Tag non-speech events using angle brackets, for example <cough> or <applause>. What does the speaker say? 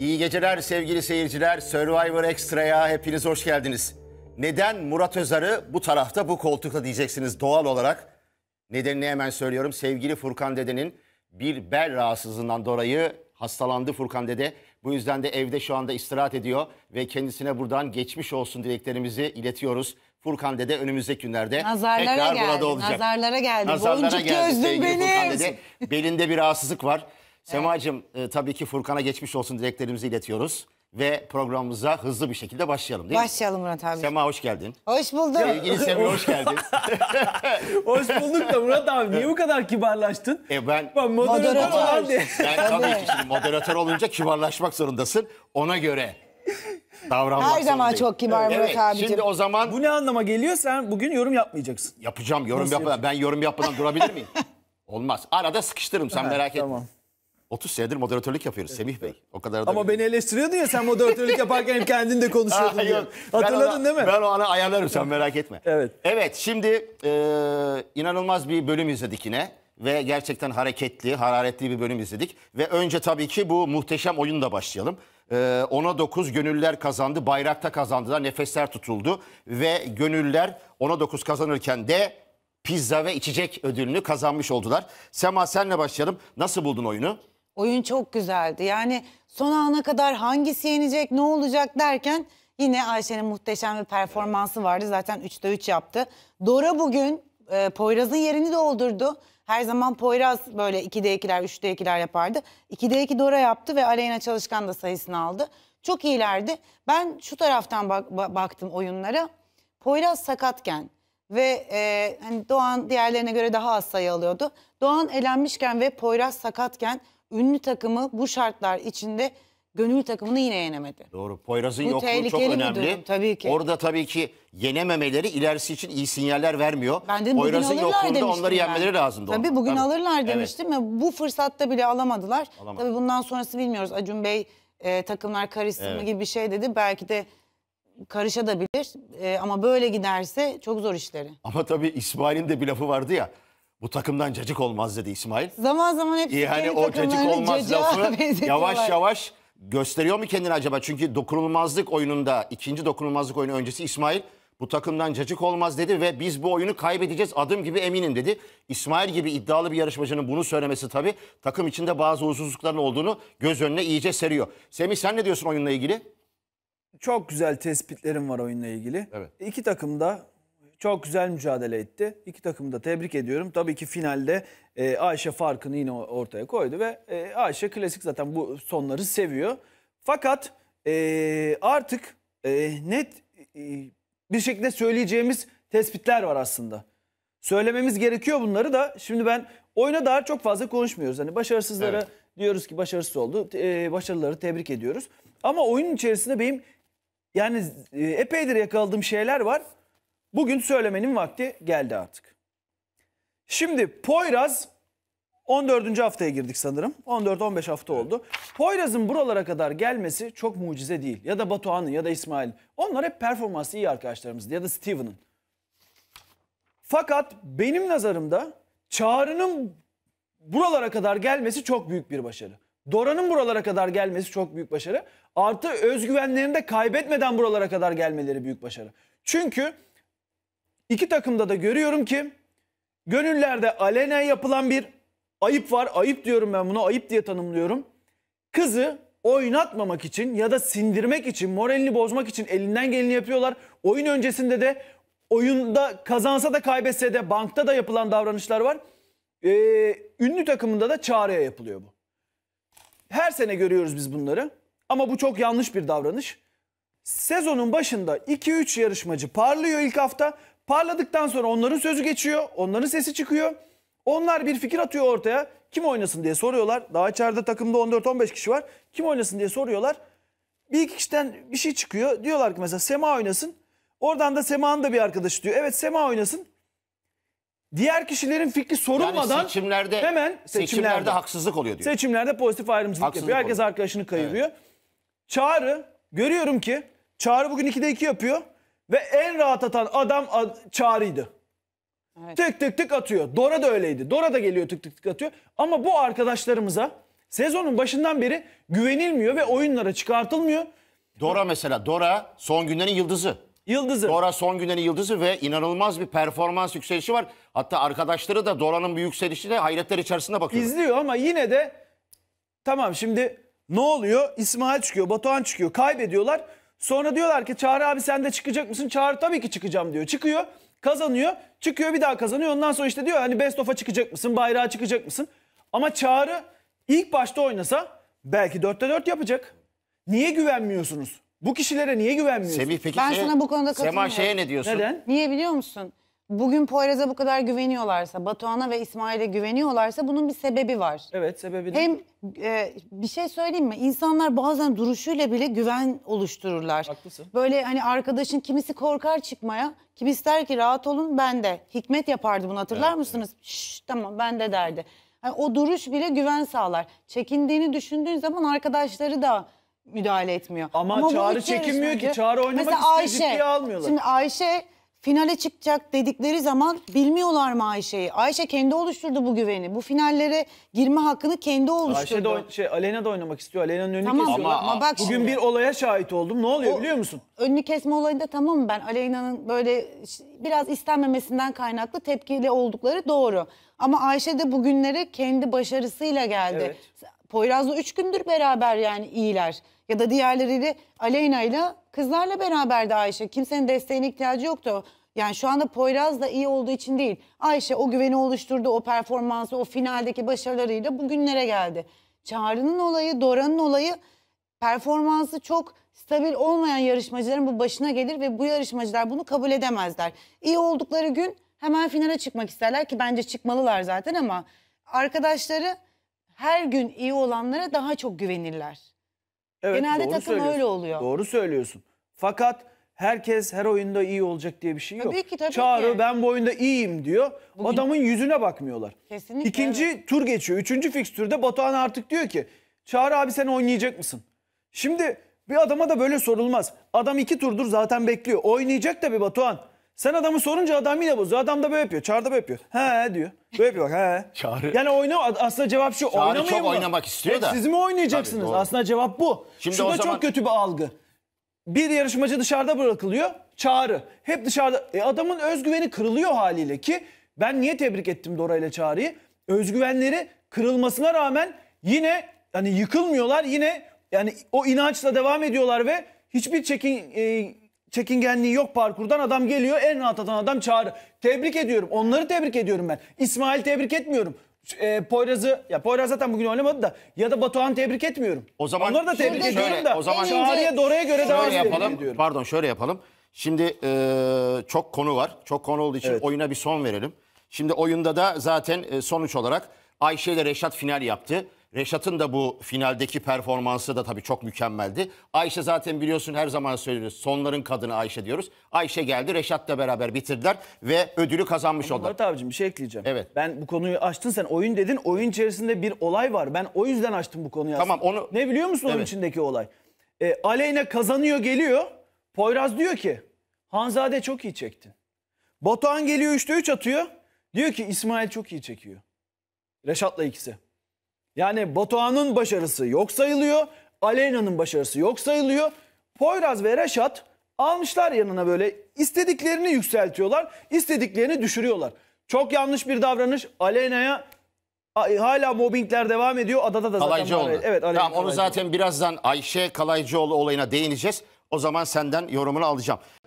İyi geceler sevgili seyirciler. Survivor Extra'ya hepiniz hoş geldiniz. Neden Murat Özarı bu tarafta bu koltukta diyeceksiniz doğal olarak. Nedenini hemen söylüyorum. Sevgili Furkan dedenin bir bel rahatsızlığından dolayı hastalandı Furkan dede. Bu yüzden de evde şu anda istirahat ediyor ve kendisine buradan geçmiş olsun dileklerimizi iletiyoruz. Furkan dede önümüzdeki günlerde nazarlara tekrar geldi, burada olacak. Nazarlara geldi. Nazarlara Boncuk geldi gözlüm benim. dede. Belinde bir rahatsızlık var. Semacığım e, tabii ki Furkan'a geçmiş olsun dileklerimizi iletiyoruz. Ve programımıza hızlı bir şekilde başlayalım değil mi? Başlayalım Murat abi. Sema hoş geldin. Hoş bulduk. Sevgili Semih hoş geldin. <laughs> Hoş bulduk da Murat abi niye bu kadar kibarlaştın? E ben, Ben moderatör Moderatör. tabii ki şimdi moderatör olunca kibarlaşmak zorundasın. Ona göre davranmak zorundayım. Her zaman çok kibar Murat Evet şimdi o zaman Bu ne anlama geliyor sen bugün yorum yapmayacaksın. yapacağım yorum yapmadan. Ben yorum yapmadan durabilir miyim? <laughs> Olmaz. Arada sıkıştırırım sen merak etme. tamam. 30 senedir moderatörlük yapıyoruz Semih Bey. O kadar da Ama beni eleştiriyordun ya sen moderatörlük yaparken hep kendin de konuşuyordun. Aa, <laughs> Hatırladın ona- değil mi? Ben o ana ayarlarım sen merak etme. Evet. Evet şimdi e, inanılmaz bir bölüm izledik yine. Ve gerçekten hareketli, hararetli bir bölüm izledik. Ve önce tabii ki bu muhteşem oyunla başlayalım. E, ona 9 gönüller kazandı, bayrakta kazandılar, nefesler tutuldu. Ve gönüller ona 9 kazanırken de pizza ve içecek ödülünü kazanmış oldular. Sema senle başlayalım. Nasıl buldun oyunu? Oyun çok güzeldi. Yani son ana kadar hangisi yenecek, ne olacak derken yine Ayşe'nin muhteşem bir performansı vardı. Zaten 3'te 3 yaptı. Dora bugün e, Poyraz'ın yerini doldurdu. Her zaman Poyraz böyle 2'de 2'ler, 3'te 2'ler yapardı. 2'de 2 Dora yaptı ve Aleyna Çalışkan da sayısını aldı. Çok iyilerdi. Ben şu taraftan bak, baktım oyunlara. Poyraz sakatken ve e, hani Doğan diğerlerine göre daha az sayı alıyordu. Doğan elenmişken ve Poyraz sakatken ünlü takımı bu şartlar içinde gönül takımını yine yenemedi. Doğru. Poyraz'ın Bu yokluğu çok tehlikeli bir önemli. durum, tabii ki. Orada tabii ki yenememeleri ilerisi için iyi sinyaller vermiyor. Ben dedim, bugün Poyraz'ın yokluğunda onları ben. yenmeleri lazımdı. Tabii bugün alırlar demiştim ve bu fırsatta bile alamadılar. Alamadı. Tabii bundan sonrası bilmiyoruz. Acun Bey e, takımlar karışsın mı gibi bir şey dedi. Belki de karışabilir. E, ama böyle giderse çok zor işleri. Ama tabii İsmail'in de bir lafı vardı ya bu takımdan cacık olmaz dedi İsmail. Zaman zaman hep hani o cacık olmaz lafı <laughs> yavaş yavaş gösteriyor mu kendini acaba? Çünkü dokunulmazlık oyununda ikinci dokunulmazlık oyunu öncesi İsmail bu takımdan cacık olmaz dedi ve biz bu oyunu kaybedeceğiz adım gibi eminim dedi. İsmail gibi iddialı bir yarışmacının bunu söylemesi tabii takım içinde bazı huzursuzlukların olduğunu göz önüne iyice seriyor. Semih sen ne diyorsun oyunla ilgili? Çok güzel tespitlerim var oyunla ilgili. Evet. İki takım da çok güzel mücadele etti. İki takımı da tebrik ediyorum. Tabii ki finalde e, Ayşe farkını yine ortaya koydu ve e, Ayşe klasik zaten bu sonları seviyor. Fakat e, artık e, net e, bir şekilde söyleyeceğimiz tespitler var aslında. Söylememiz gerekiyor bunları da. Şimdi ben oyuna daha çok fazla konuşmuyoruz. Hani başarısızlara evet. diyoruz ki başarısız oldu. E, başarıları tebrik ediyoruz. Ama oyun içerisinde benim yani e, epeydir yakaladığım şeyler var. Bugün söylemenin vakti geldi artık. Şimdi Poyraz 14. haftaya girdik sanırım. 14-15 hafta oldu. Poyraz'ın buralara kadar gelmesi çok mucize değil. Ya da Batuhan'ın ya da İsmail'in. Onlar hep performansı iyi arkadaşlarımız ya da Steven'ın. Fakat benim nazarımda Çağrı'nın buralara kadar gelmesi çok büyük bir başarı. Dora'nın buralara kadar gelmesi çok büyük başarı. Artı özgüvenlerini de kaybetmeden buralara kadar gelmeleri büyük başarı. Çünkü İki takımda da görüyorum ki gönüllerde alenen yapılan bir ayıp var. Ayıp diyorum ben bunu ayıp diye tanımlıyorum. Kızı oynatmamak için ya da sindirmek için, moralini bozmak için elinden geleni yapıyorlar. Oyun öncesinde de oyunda kazansa da kaybetse de bankta da yapılan davranışlar var. Ee, ünlü takımında da çağrıya yapılıyor bu. Her sene görüyoruz biz bunları. Ama bu çok yanlış bir davranış. Sezonun başında 2-3 yarışmacı parlıyor ilk hafta. Parladıktan sonra onların sözü geçiyor, onların sesi çıkıyor. Onlar bir fikir atıyor ortaya. Kim oynasın diye soruyorlar. Daha içeride takımda 14-15 kişi var. Kim oynasın diye soruyorlar. Bir iki kişiden bir şey çıkıyor. Diyorlar ki mesela Sema oynasın. Oradan da Sema'nın da bir arkadaşı diyor. Evet Sema oynasın. Diğer kişilerin fikri sorulmadan yani seçimlerde, hemen seçimlerde, seçimlerde haksızlık oluyor diyor. Seçimlerde pozitif ayrımcılık haksızlık yapıyor. Herkes oluyor. arkadaşını kayırıyor. Evet. Çağrı görüyorum ki Çağrı bugün 2'de 2 yapıyor. Ve en rahat atan adam Çağrı'ydı. Evet. Tık tık tık atıyor. Dora da öyleydi. Dora da geliyor tık tık tık atıyor. Ama bu arkadaşlarımıza sezonun başından beri güvenilmiyor ve oyunlara çıkartılmıyor. Dora mesela Dora son günlerin yıldızı. Yıldızı. Dora son günlerin yıldızı ve inanılmaz bir performans yükselişi var. Hatta arkadaşları da Dora'nın bir yükselişine hayretler içerisinde bakıyor. İzliyor ama yine de tamam şimdi ne oluyor? İsmail çıkıyor, Batuhan çıkıyor. Kaybediyorlar. Sonra diyorlar ki Çağrı abi sen de çıkacak mısın? Çağrı tabii ki çıkacağım diyor. Çıkıyor, kazanıyor, çıkıyor bir daha kazanıyor. Ondan sonra işte diyor hani best of'a çıkacak mısın? Bayrağa çıkacak mısın? Ama Çağrı ilk başta oynasa belki dörtte dört yapacak. Niye güvenmiyorsunuz? Bu kişilere niye güvenmiyorsunuz? Semih peki Ben şeye- sana bu konuda Sema katılmıyorum. şeye ne diyorsun? Neden? Niye biliyor musun? bugün Poyraz'a bu kadar güveniyorlarsa, Batuhan'a ve İsmail'e güveniyorlarsa bunun bir sebebi var. Evet sebebi ne? Hem e, bir şey söyleyeyim mi? İnsanlar bazen duruşuyla bile güven oluştururlar. Haklısın. Böyle hani arkadaşın kimisi korkar çıkmaya, kimisi der ki rahat olun ben de. Hikmet yapardı bunu hatırlar evet, mısınız? Evet. Şşş tamam ben de derdi. Yani o duruş bile güven sağlar. Çekindiğini düşündüğün zaman arkadaşları da müdahale etmiyor. Ama, Ama Çağrı çekinmiyor ki. Çağrı oynamak istiyor Ayşe, ciddiye almıyorlar. Şimdi Ayşe finale çıkacak dedikleri zaman bilmiyorlar mı Ayşe'yi? Ayşe kendi oluşturdu bu güveni. Bu finallere girme hakkını kendi oluşturdu. Ayşe de oyn- şey, Alena da oynamak istiyor. Alena'nın önünü Tamam kesiyorlar. ama, ama bak Bugün şimdi. bir olaya şahit oldum. Ne oluyor O- biliyor musun? Önünü kesme olayında tamam mı? Ben Aleyna'nın böyle biraz istenmemesinden kaynaklı tepkili oldukları doğru. Ama Ayşe de bugünlere kendi başarısıyla geldi. Evet. Poyraz'la üç gündür beraber yani iyiler. Ya da diğerleriyle Aleyna'yla kızlarla beraberdi Ayşe. Kimsenin desteğine ihtiyacı yoktu. Yani şu anda Poyraz da iyi olduğu için değil. Ayşe o güveni oluşturdu, o performansı, o finaldeki başarılarıyla bugünlere geldi. Çağrı'nın olayı, Dora'nın olayı performansı çok stabil olmayan yarışmacıların bu başına gelir ve bu yarışmacılar bunu kabul edemezler. İyi oldukları gün hemen finale çıkmak isterler ki bence çıkmalılar zaten ama arkadaşları her gün iyi olanlara daha çok güvenirler. Evet, Genelde doğru takım öyle oluyor. Doğru söylüyorsun. Fakat herkes her oyunda iyi olacak diye bir şey yok. Tabii ki, tabii Çağrı ki. ben bu oyunda iyiyim diyor. Bugün- Adamın yüzüne bakmıyorlar. Kesinlikle, İkinci tur geçiyor. Üçüncü fikstürde Batuhan artık diyor ki Çağrı abi sen oynayacak mısın? Şimdi bir adama da böyle sorulmaz. Adam iki turdur zaten bekliyor. Oynayacak tabii Batuhan. Sen adamı sorunca adam yine bozuyor. Adam da böyle yapıyor. Çağrı da böyle yapıyor. He diyor. Böyle yapıyor. He. Çağrı. Yani oyna aslında cevap şu. Çağrı çok mı? oynamak istiyor Hep da. Siz mi oynayacaksınız? Tabii, aslında cevap bu. Şimdi Şurada o zaman... çok kötü bir algı. Bir yarışmacı dışarıda bırakılıyor. Çağrı. Hep dışarıda. E adamın özgüveni kırılıyor haliyle ki ben niye tebrik ettim Dora ile Çağrı'yı? Özgüvenleri kırılmasına rağmen yine hani yıkılmıyorlar. Yine yani o inançla devam ediyorlar ve hiçbir çekin e, çekingenliği yok parkurdan adam geliyor en rahat atan adam çağır. Tebrik ediyorum. Onları tebrik ediyorum ben. İsmail tebrik etmiyorum. E, Poyraz'ı ya Poyraz zaten bugün oynamadı da ya da Batuhan tebrik etmiyorum. O zaman Onları da tebrik şöyle, ediyorum da. O zaman Çağrı'ya Dora'ya göre daha az yapalım. Ediyorum. Pardon şöyle yapalım. Şimdi e, çok konu var. Çok konu olduğu için evet. oyuna bir son verelim. Şimdi oyunda da zaten e, sonuç olarak Ayşe ile Reşat final yaptı. Reşat'ın da bu finaldeki performansı da tabii çok mükemmeldi. Ayşe zaten biliyorsun her zaman söylüyoruz. Sonların kadını Ayşe diyoruz. Ayşe geldi Reşat'la beraber bitirdiler ve ödülü kazanmış oldular. Murat abicim bir şey ekleyeceğim. Evet. Ben bu konuyu açtın sen oyun dedin. Oyun içerisinde bir olay var. Ben o yüzden açtım bu konuyu Tamam onu... Ne biliyor musun evet. onun içindeki olay? E, Aleyna kazanıyor geliyor. Poyraz diyor ki Hanzade çok iyi çektin. Batuhan geliyor 3'te 3 üç atıyor. Diyor ki İsmail çok iyi çekiyor. Reşat'la ikisi. Yani Batuhan'ın başarısı yok sayılıyor. Aleyna'nın başarısı yok sayılıyor. Poyraz ve Reşat almışlar yanına böyle istediklerini yükseltiyorlar, istediklerini düşürüyorlar. Çok yanlış bir davranış. Aleyna'ya hala mobbingler devam ediyor. Adada da zaten Kalaycıoğlu. Var. Evet, Aleyna tamam onu Kalaycıoğlu. zaten birazdan Ayşe Kalaycıoğlu olayına değineceğiz. O zaman senden yorumunu alacağım.